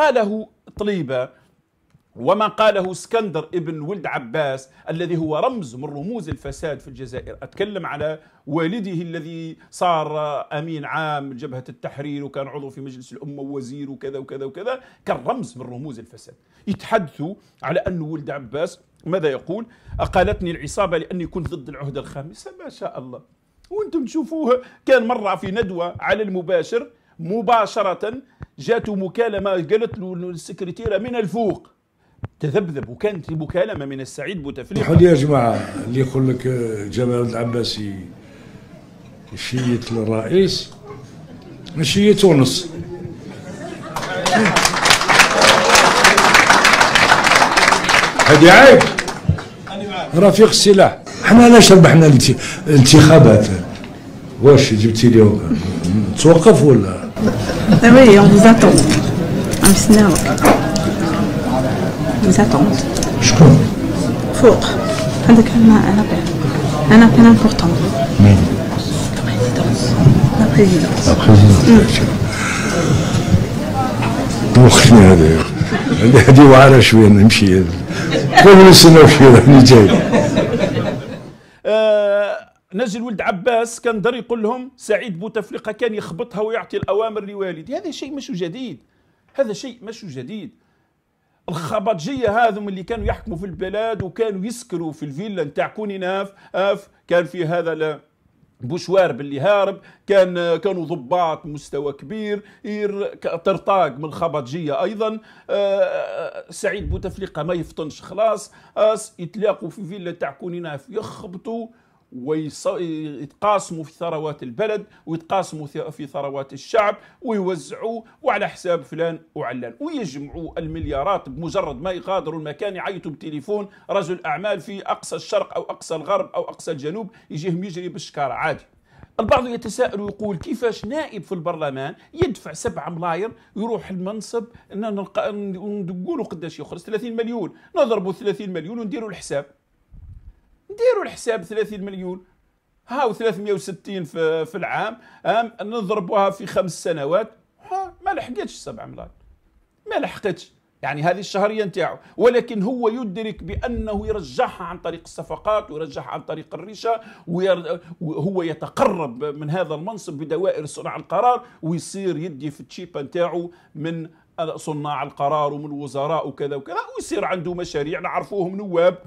قاله طليبة وما قاله اسكندر ابن ولد عباس الذي هو رمز من رموز الفساد في الجزائر أتكلم على والده الذي صار أمين عام جبهة التحرير وكان عضو في مجلس الأمة ووزير وكذا وكذا وكذا كان رمز من رموز الفساد يتحدثوا على أن ولد عباس ماذا يقول أقالتني العصابة لأني كنت ضد العهدة الخامسة ما شاء الله وانتم تشوفوه كان مرة في ندوة على المباشر مباشرة جاته مكالمة قالت له السكرتيرة من الفوق تذبذب وكانت مكالمة من السعيد بوتفليقة يا جماعة اللي يقول لك جمال العباسي شيت الرئيس ماشي تونس هادي عيب رفيق السلاح حنا علاش ربحنا الانتخابات واش جبتي لي توقف ولا Ah oui, on vous attend. Vous attendez. شكون؟ فوق عندك انا انا بان امبورتون مين؟ لا بريزيدون لا بريزيدون دوختني هذا هذه واعره شويه نمشي كل سنه وشويه راني جاي نجل ولد عباس كان دار يقول لهم سعيد بوتفليقه كان يخبطها ويعطي الاوامر لوالدي هذا شيء مش جديد هذا شيء مش جديد الخبطجيه هذم اللي كانوا يحكموا في البلاد وكانوا يسكنوا في الفيلا نتاع كوني ناف اف كان في هذا لا بوشوار باللي هارب كان كانوا ضباط مستوى كبير طرطاق من الخبطجيه ايضا آه، آه، سعيد بوتفليقه ما يفطنش خلاص يتلاقوا في فيلا تاع كوني ناف يخبطوا ويتقاسموا في ثروات البلد ويتقاسموا في ثروات الشعب ويوزعوا وعلى حساب فلان وعلان ويجمعوا المليارات بمجرد ما يغادروا المكان يعيطوا بتليفون رجل أعمال في أقصى الشرق أو أقصى الغرب أو أقصى الجنوب يجيهم يجري بالشكارة عادي البعض يتساءل ويقول كيفاش نائب في البرلمان يدفع 7 ملاير يروح المنصب نقولوا قداش يخرج 30 مليون نضربوا 30 مليون ونديروا الحساب نديروا الحساب 30 مليون هاو 360 في, في العام نضربوها في خمس سنوات ما لحقتش 7 ملايين ما لحقتش يعني هذه الشهريه نتاعو ولكن هو يدرك بانه يرجعها عن طريق الصفقات ويرجعها عن طريق الريشة وهو يتقرب من هذا المنصب بدوائر صنع القرار ويصير يدي في التشيب نتاعو من صناع القرار ومن وزراء وكذا وكذا ويصير عنده مشاريع نعرفوهم نواب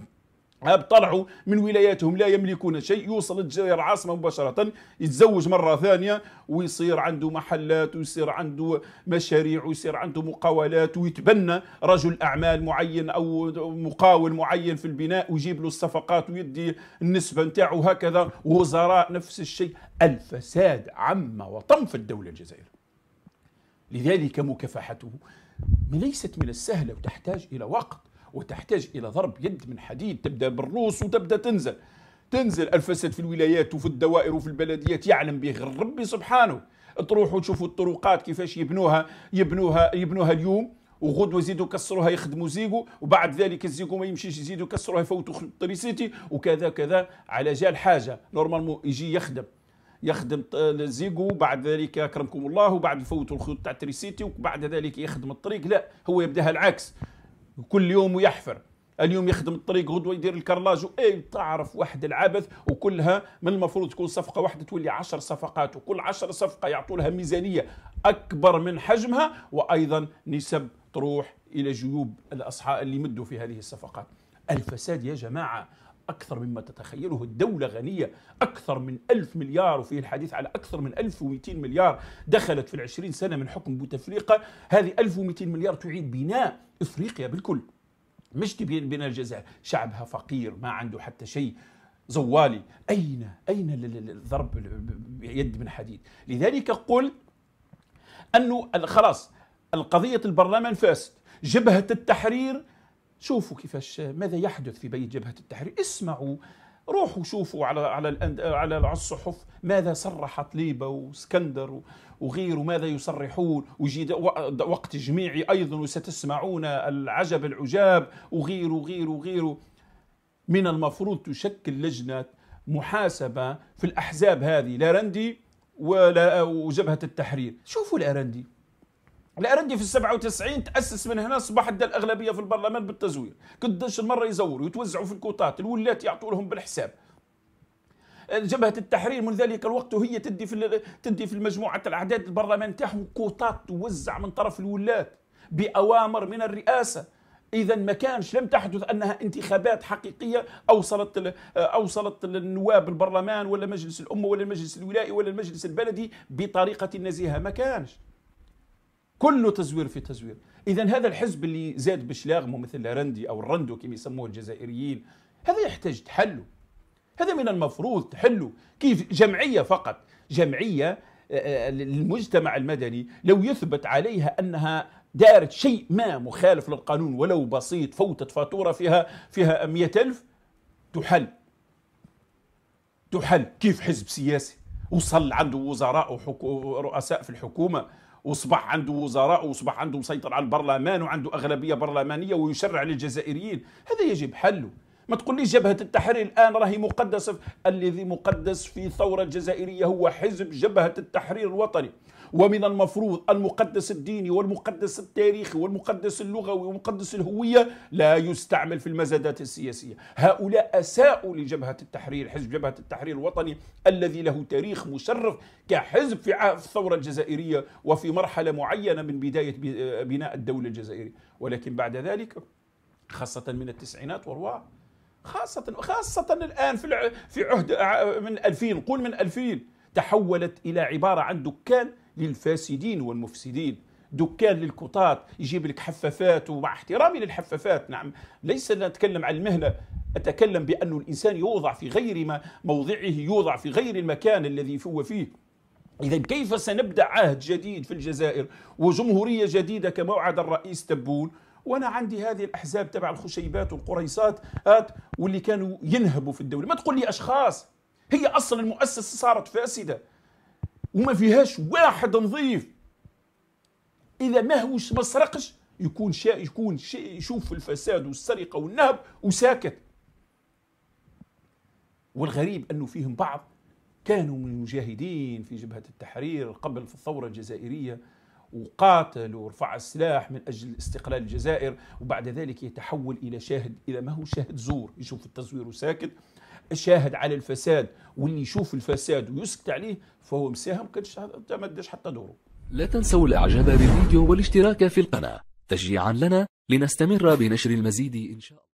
طلعوا من ولاياتهم لا يملكون شيء يوصل الجزائر عاصمة مباشرة يتزوج مرة ثانية ويصير عنده محلات ويصير عنده مشاريع ويصير عنده مقاولات ويتبنى رجل أعمال معين أو مقاول معين في البناء ويجيب له الصفقات ويدي النسبة نتاعه هكذا وزراء نفس الشيء الفساد عم وطم في الدولة الجزائرية لذلك مكافحته ليست من السهلة وتحتاج إلى وقت وتحتاج الى ضرب يد من حديد تبدا بالروس وتبدا تنزل تنزل الفساد في الولايات وفي الدوائر وفي البلديات يعلم به ربي سبحانه تروحوا تشوفوا الطرقات كيفاش يبنوها يبنوها يبنوها اليوم وغدوه يزيدوا يكسروها يخدموا زيغو وبعد ذلك الزيغو ما يمشيش يزيدوا يكسروها يفوتوا تريسيتي وكذا كذا على جال حاجه نورمالمون يجي يخدم يخدم الزيغو بعد ذلك اكرمكم الله وبعد يفوتوا الخيوط تاع تريسيتي وبعد ذلك يخدم الطريق لا هو يبداها العكس كل يوم ويحفر اليوم يخدم الطريق غدوه يدير الكرلاج اي تعرف واحد العبث وكلها من المفروض تكون صفقه واحده تولي عشر صفقات وكل عشر صفقه يعطوا لها ميزانيه اكبر من حجمها وايضا نسب تروح الى جيوب الاصحاء اللي يمدوا في هذه الصفقات الفساد يا جماعه أكثر مما تتخيله الدولة غنية أكثر من ألف مليار وفيه الحديث على أكثر من 1200 مليار دخلت في العشرين سنة من حكم بوتفليقة هذه 1200 مليار تعيد بناء إفريقيا بالكل مش تبين بناء الجزائر شعبها فقير ما عنده حتى شيء زوالي أين أين الضرب بيد من حديد لذلك قل أنه خلاص القضية البرلمان فاست جبهة التحرير شوفوا كيفاش ماذا يحدث في بيت جبهه التحرير اسمعوا روحوا شوفوا على على على الصحف ماذا صرحت ليبا واسكندر وغيره ماذا يصرحون ويجي وقت جميعي ايضا وستسمعون العجب العجاب وغيره وغيره وغيره من المفروض تشكل لجنه محاسبه في الاحزاب هذه لا رندي ولا وجبهه التحرير شوفوا الارندي الارندي في 97 تاسس من هنا صباح عندها الاغلبيه في البرلمان بالتزوير قداش المره يزوروا يتوزعوا في الكوطات الولات يعطوا لهم بالحساب جبهه التحرير من ذلك الوقت وهي تدي في تدي في المجموعه الاعداد البرلمان تاعهم كوطات توزع من طرف الولات باوامر من الرئاسه اذا ما كانش لم تحدث انها انتخابات حقيقيه اوصلت اوصلت النواب البرلمان ولا مجلس الامه ولا المجلس الولائي ولا المجلس البلدي بطريقه نزيهه ما كانش كله تزوير في تزوير اذا هذا الحزب اللي زاد بشلاغمه مثل رندي او الرندو كما يسموه الجزائريين هذا يحتاج تحله هذا من المفروض تحله كيف جمعيه فقط جمعيه المجتمع آه، آه، المدني لو يثبت عليها انها دارت شيء ما مخالف للقانون ولو بسيط فوتت فاتوره فيها فيها 100000 تحل تحل كيف حزب سياسي وصل عنده وزراء ورؤساء في الحكومه وصبح عنده وزراء وصبح عنده مسيطر على البرلمان وعنده اغلبيه برلمانيه ويشرع للجزائريين هذا يجب حله ما تقوليش جبهة التحرير الآن راهي مقدسة الذي مقدس في الثورة الجزائرية هو حزب جبهة التحرير الوطني ومن المفروض المقدس الديني والمقدس التاريخي والمقدس اللغوي ومقدس الهوية لا يستعمل في المزادات السياسية هؤلاء أساءوا لجبهة التحرير حزب جبهة التحرير الوطني الذي له تاريخ مشرف كحزب في الثورة الجزائرية وفي مرحلة معينة من بداية بناء الدولة الجزائرية ولكن بعد ذلك خاصة من التسعينات ورواه خاصة خاصة الآن في في عهد من 2000 قول من 2000 تحولت إلى عبارة عن دكان للفاسدين والمفسدين دكان للكطاط يجيب لك حفافات ومع احترامي للحفافات نعم ليس نتكلم عن المهنة أتكلم بأن الإنسان يوضع في غير ما موضعه يوضع في غير المكان الذي هو فيه إذا كيف سنبدأ عهد جديد في الجزائر وجمهورية جديدة كما وعد الرئيس تبون وانا عندي هذه الاحزاب تبع الخشيبات والقريصات هات واللي كانوا ينهبوا في الدوله ما تقول لي اشخاص هي اصلا المؤسسه صارت فاسده وما فيهاش واحد نظيف اذا ما هوش ما سرقش يكون شا يكون شا يشوف الفساد والسرقه والنهب وساكت والغريب انه فيهم بعض كانوا من المجاهدين في جبهه التحرير قبل في الثوره الجزائريه وقاتل ورفع السلاح من اجل استقلال الجزائر وبعد ذلك يتحول الى شاهد اذا ما هو شاهد زور يشوف التصوير وساكت شاهد على الفساد واللي يشوف الفساد ويسكت عليه فهو مساهم كانش تمدش حتى دوره لا تنسوا الاعجاب بالفيديو والاشتراك في القناة تشجيعا لنا لنستمر بنشر المزيد ان شاء الله